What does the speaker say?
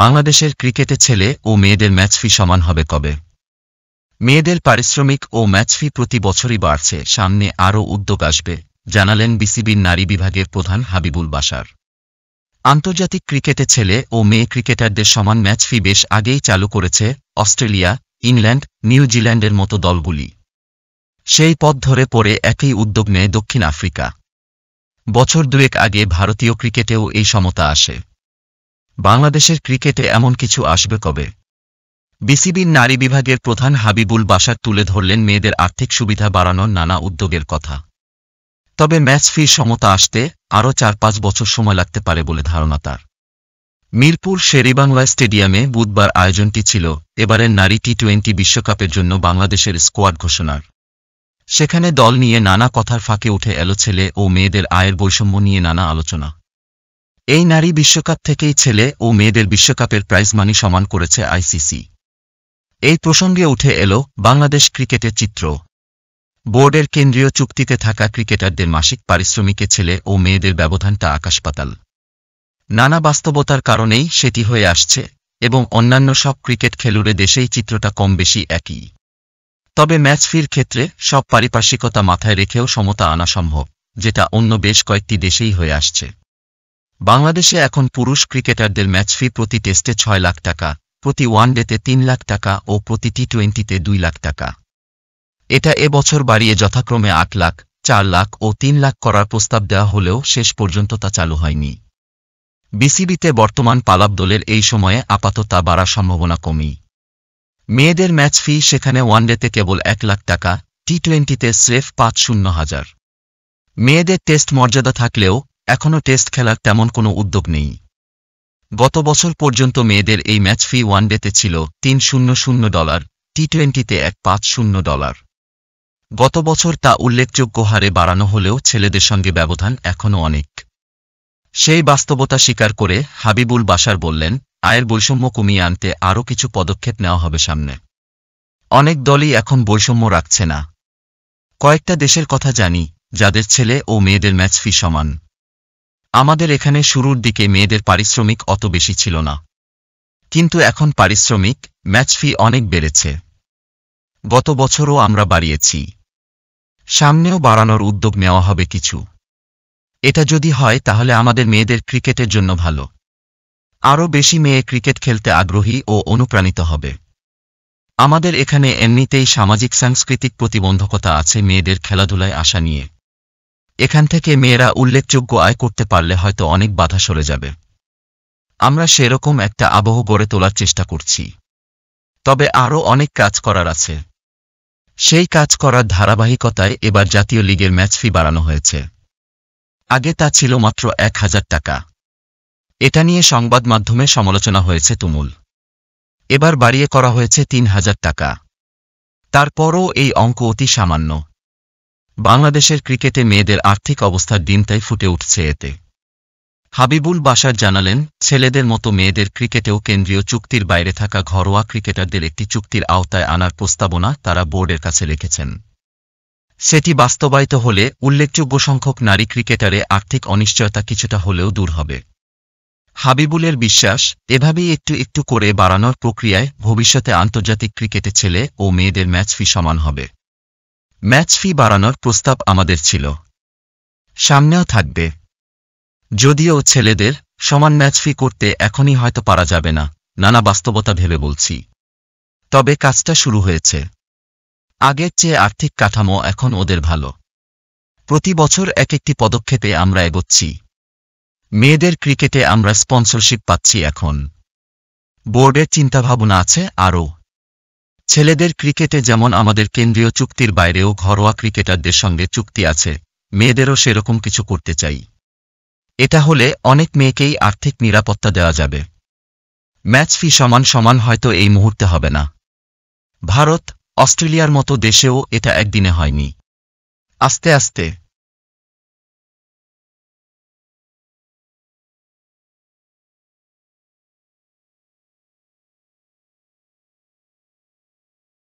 বাংলাদেশের ক্রিকেটে ছেলে ও মেয়েদের ম্যাচ ফি সমান হবে কবে মেয়েদের পারিশ্রমিক ও ম্যাচ ফি প্রতি বছরই বাড়ছে সামনে আরও উদ্যোগ আসবে জানালেন বিসিবির নারী বিভাগের প্রধান হাবিবুল বাসার আন্তর্জাতিক ক্রিকেটে ছেলে ও মেয়ে ক্রিকেটারদের সমান ম্যাচ ফি বেশ আগেই চালু করেছে অস্ট্রেলিয়া ইংল্যান্ড নিউজিল্যান্ডের মতো দলগুলি সেই পথ ধরে পড়ে একই উদ্যোগ নেয় দক্ষিণ আফ্রিকা বছর দুয়েক আগে ভারতীয় ক্রিকেটেও এই সমতা আসে বাংলাদেশের ক্রিকেটে এমন কিছু আসবে কবে বিসিবির নারী বিভাগের প্রধান হাবিবুল বাসার তুলে ধরলেন মেয়েদের আর্থিক সুবিধা বাড়ানোর নানা উদ্যোগের কথা তবে ম্যাচ ফি সমতা আসতে আরও চার পাঁচ বছর সময় লাগতে পারে বলে ধারণা তার মিরপুর শেরিবাংলা স্টেডিয়ামে বুধবার আয়োজনটি ছিল এবারের নারী টি টোয়েন্টি বিশ্বকাপের জন্য বাংলাদেশের স্কোয়াড ঘোষণার সেখানে দল নিয়ে নানা কথার ফাঁকে উঠে এলো ছেলে ও মেয়েদের আয়ের বৈষম্য নিয়ে নানা আলোচনা এই নারী বিশ্বকাপ থেকেই ছেলে ও মেয়েদের বিশ্বকাপের প্রাইজ মানি সমান করেছে আইসিসি এই প্রসঙ্গে উঠে এল বাংলাদেশ ক্রিকেটের চিত্র বোর্ডের কেন্দ্রীয় চুক্তিতে থাকা ক্রিকেটারদের মাসিক পারিশ্রমিকে ছেলে ও মেয়েদের ব্যবধানটা আকাশপাতাল নানা বাস্তবতার কারণেই সেটি হয়ে আসছে এবং অন্যান্য সব ক্রিকেট খেলুড়ে দেশেই চিত্রটা কম বেশি একই তবে ম্যাচ ফির ক্ষেত্রে সব পারিপার্শ্বিকতা মাথায় রেখেও সমতা আনা সম্ভব যেটা অন্য বেশ কয়েকটি দেশেই হয়ে আসছে বাংলাদেশে এখন পুরুষ ক্রিকেটারদের ম্যাচ ফি প্রতি টেস্টে ছয় লাখ টাকা প্রতি ওয়ানডেতে তিন লাখ টাকা ও প্রতি টি টোয়েন্টিতে দুই লাখ টাকা এটা এবছর বাড়িয়ে যথাক্রমে আট লাখ চার লাখ ও তিন লাখ করার প্রস্তাব দেওয়া হলেও শেষ পর্যন্ত তা চালু হয়নি বিসিবিতে বর্তমান পালাব দলের এই সময়ে আপাতত তা বাড়ার সম্ভাবনা কমই মেয়েদের ম্যাচ ফি সেখানে ওয়ানডেতে কেবল এক লাখ টাকা টি টোয়েন্টিতে স্রেফ পাঁচ শূন্য হাজার মেয়েদের টেস্ট মর্যাদা থাকলেও এখনও টেস্ট খেলার তেমন কোনো উদ্যোগ নেই গত বছর পর্যন্ত মেয়েদের এই ম্যাচ ফি ওয়ানডেতে ছিল তিন শূন্য শূন্য ডলার টি টোয়েন্টিতে এক পাঁচ শূন্য ডলার গত বছর তা উল্লেখযোগ্য হারে বাড়ানো হলেও ছেলেদের সঙ্গে ব্যবধান এখনও অনেক সেই বাস্তবতা স্বীকার করে হাবিবুল বাসার বললেন আয়ের বৈষম্য কমিয়ে আনতে আরও কিছু পদক্ষেপ নেওয়া হবে সামনে অনেক দলই এখন বৈষম্য রাখছে না কয়েকটা দেশের কথা জানি যাদের ছেলে ও মেয়েদের ম্যাচ ফি সমান আমাদের এখানে শুরুর দিকে মেয়েদের পারিশ্রমিক অত বেশি ছিল না কিন্তু এখন পারিশ্রমিক ম্যাচ ফি অনেক বেড়েছে গত বছরও আমরা বাড়িয়েছি সামনেও বাড়ানোর উদ্যোগ নেওয়া হবে কিছু এটা যদি হয় তাহলে আমাদের মেয়েদের ক্রিকেটের জন্য ভালো আরও বেশি মেয়ে ক্রিকেট খেলতে আগ্রহী ও অনুপ্রাণিত হবে আমাদের এখানে এমনিতেই সামাজিক সাংস্কৃতিক প্রতিবন্ধকতা আছে মেয়েদের খেলাধুলায় আসা নিয়ে এখান থেকে মেয়েরা উল্লেখযোগ্য আয় করতে পারলে হয়তো অনেক বাধা সরে যাবে আমরা সেরকম একটা আবহ গড়ে তোলার চেষ্টা করছি তবে আরও অনেক কাজ করার আছে সেই কাজ করার ধারাবাহিকতায় এবার জাতীয় লিগের ম্যাচ ফি বাড়ানো হয়েছে আগে তা ছিল মাত্র এক হাজার টাকা এটা নিয়ে সংবাদ মাধ্যমে সমালোচনা হয়েছে তুমুল এবার বাড়িয়ে করা হয়েছে তিন হাজার টাকা তারপরও এই অঙ্ক অতি সামান্য বাংলাদেশের ক্রিকেটে মেয়েদের আর্থিক অবস্থার দিনটাই ফুটে উঠছে এতে হাবিবুল বাসার জানালেন ছেলেদের মতো মেয়েদের ক্রিকেটেও কেন্দ্রীয় চুক্তির বাইরে থাকা ঘরোয়া ক্রিকেটারদের একটি চুক্তির আওতায় আনার প্রস্তাবনা তারা বোর্ডের কাছে রেখেছেন সেটি বাস্তবায়িত হলে উল্লেখযোগ্য সংখ্যক নারী ক্রিকেটারে আর্থিক অনিশ্চয়তা কিছুটা হলেও দূর হবে হাবিবুলের বিশ্বাস এভাবেই একটু একটু করে বাড়ানোর প্রক্রিয়ায় ভবিষ্যতে আন্তর্জাতিক ক্রিকেটে ছেলে ও মেয়েদের ম্যাচ ফি সমান হবে ম্যাচ ফি বাড়ানোর প্রস্তাব আমাদের ছিল সামনেও থাকবে যদিও ছেলেদের সমান ম্যাচ ফি করতে এখনই হয়তো পারা যাবে না নানা বাস্তবতা ভেবে বলছি তবে কাজটা শুরু হয়েছে আগের চেয়ে আর্থিক কাঠামো এখন ওদের ভালো প্রতি বছর এক একটি পদক্ষেপে আমরা এগোচ্ছি মেয়েদের ক্রিকেটে আমরা স্পন্সরশিপ পাচ্ছি এখন বোর্ডের চিন্তাভাবনা আছে আরও ছেলেদের ক্রিকেটে যেমন আমাদের কেন্দ্রীয় চুক্তির বাইরেও ঘরোয়া ক্রিকেটারদের সঙ্গে চুক্তি আছে মেয়েদেরও সেরকম কিছু করতে চাই এটা হলে অনেক মেয়েকেই আর্থিক নিরাপত্তা দেওয়া যাবে ম্যাচ ফি সমান সমান হয়তো এই মুহূর্তে হবে না ভারত অস্ট্রেলিয়ার মতো দেশেও এটা একদিনে হয়নি আস্তে আস্তে